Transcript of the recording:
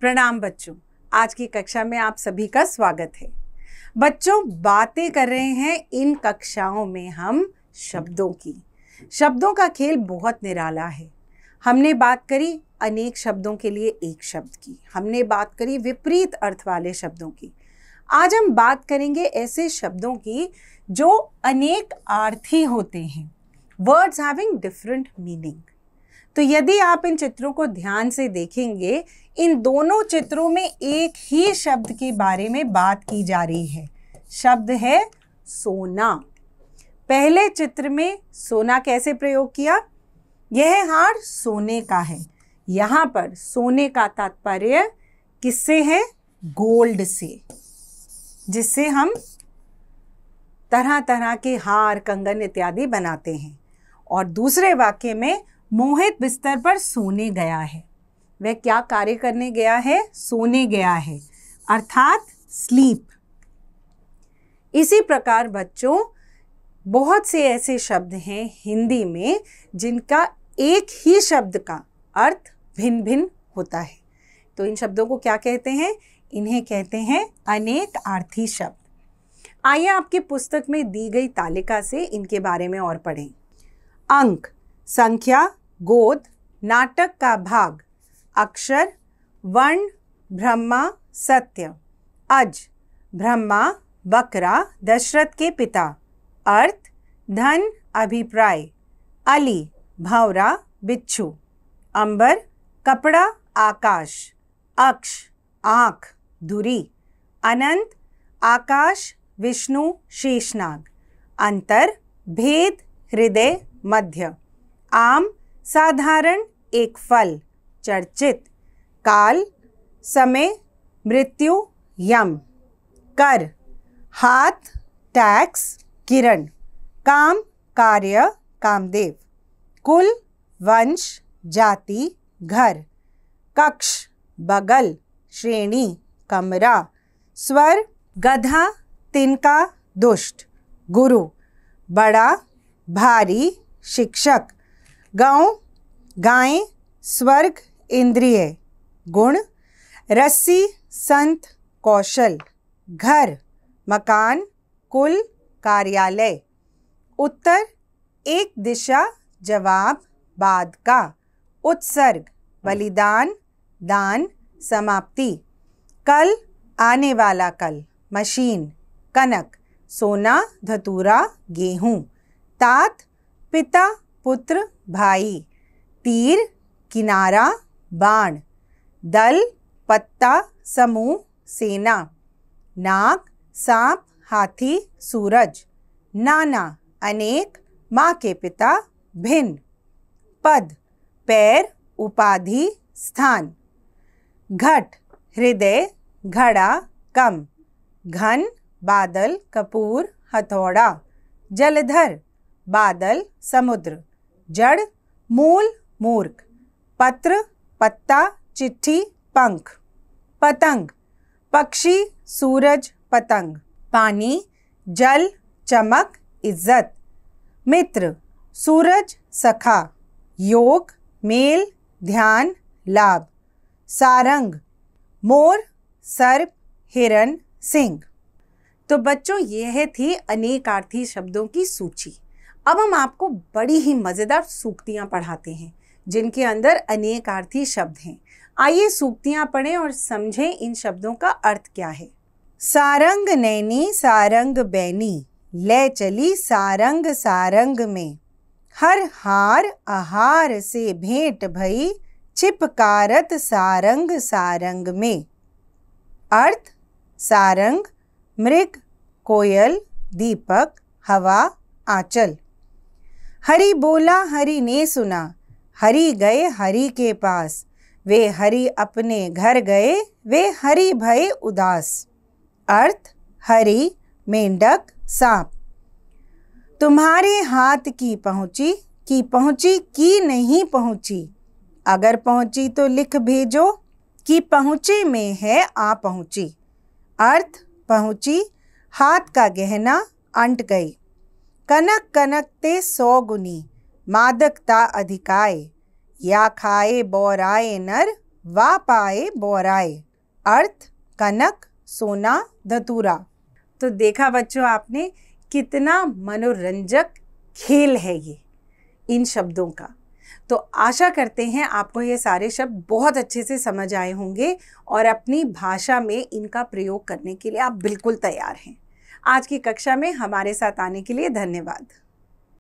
प्रणाम बच्चों आज की कक्षा में आप सभी का स्वागत है बच्चों बातें कर रहे हैं इन कक्षाओं में हम शब्दों की शब्दों का खेल बहुत निराला है हमने बात करी अनेक शब्दों के लिए एक शब्द की हमने बात करी विपरीत अर्थ वाले शब्दों की आज हम बात करेंगे ऐसे शब्दों की जो अनेक आर्थी होते हैं वर्ड्स हैविंग डिफरेंट मीनिंग तो यदि आप इन चित्रों को ध्यान से देखेंगे इन दोनों चित्रों में एक ही शब्द के बारे में बात की जा रही है शब्द है सोना पहले चित्र में सोना कैसे प्रयोग किया यह हार सोने का है यहां पर सोने का तात्पर्य किससे है गोल्ड से जिससे हम तरह तरह के हार कंगन इत्यादि बनाते हैं और दूसरे वाक्य में मोहित बिस्तर पर सोने गया है वह क्या कार्य करने गया है सोने गया है अर्थात स्लीप इसी प्रकार बच्चों बहुत से ऐसे शब्द हैं हिंदी में जिनका एक ही शब्द का अर्थ भिन्न भिन्न होता है तो इन शब्दों को क्या कहते हैं इन्हें कहते हैं अनेक आर्थी शब्द आइए आपकी पुस्तक में दी गई तालिका से इनके बारे में और पढ़ें अंक संख्या गोद नाटक का भाग अक्षर वर्ण ब्रह्मा सत्य अज ब्रह्मा बकरा दशरथ के पिता अर्थ धन अभिप्राय अली भावरा बिच्छू अंबर कपड़ा आकाश अक्ष आँख धुरी अनंत आकाश विष्णु शेषनाग अंतर भेद हृदय मध्य आम साधारण एक फल चर्चित काल समय मृत्यु यम कर हाथ टैक्स किरण काम कार्य कामदेव कुल वंश जाति घर कक्ष बगल श्रेणी कमरा स्वर गधा तिनका दुष्ट गुरु बड़ा भारी शिक्षक गाँव गाय स्वर्ग इंद्रिय गुण रस्सी संत कौशल घर मकान कुल कार्यालय उत्तर एक दिशा जवाब बाद का उत्सर्ग बलिदान दान समाप्ति कल आने वाला कल मशीन कनक सोना धतूरा गेहूं तात पिता पुत्र भाई तीर किनारा बाण दल पत्ता समूह सेना नाक सांप हाथी सूरज नाना अनेक माँ के पिता भिन्न पद पैर उपाधि स्थान घट हृदय घड़ा कम घन बादल कपूर हथौड़ा जलधर बादल समुद्र जड़ मूल मूर्ख पत्र पत्ता चिट्ठी पंख पतंग पक्षी सूरज पतंग पानी जल चमक इज्जत मित्र सूरज सखा योग मेल ध्यान लाभ सारंग मोर सर्प हिरन सिंह तो बच्चों यह थी अनेकार्थी शब्दों की सूची अब हम आपको बड़ी ही मज़ेदार सूक्तियाँ पढ़ाते हैं जिनके अंदर अनेक आर्थी शब्द हैं आइए सूक्तियाँ पढ़ें और समझें इन शब्दों का अर्थ क्या है सारंग नैनी सारंग बैनी ले चली सारंग सारंग में हर हार आहार से भेंट भई छिपकारत सारंग सारंग में अर्थ सारंग मृग कोयल दीपक हवा आंचल हरि बोला हरि ने सुना हरि गए हरि के पास वे हरि अपने घर गए वे हरि भय उदास अर्थ हरि मेंढक सांप तुम्हारे हाथ की पहुँची की पहुँची की नहीं पहुँची अगर पहुँची तो लिख भेजो कि पहुंचे में है आ पहुँची अर्थ पहुँची हाथ का गहना अंट गई कनक कनक ते सौ गुनी मादकता अधिकाए या खाए बोराए नर वा पाए बौराए अर्थ कनक सोना धतूरा तो देखा बच्चों आपने कितना मनोरंजक खेल है ये इन शब्दों का तो आशा करते हैं आपको ये सारे शब्द बहुत अच्छे से समझ आए होंगे और अपनी भाषा में इनका प्रयोग करने के लिए आप बिल्कुल तैयार हैं आज की कक्षा में हमारे साथ आने के लिए धन्यवाद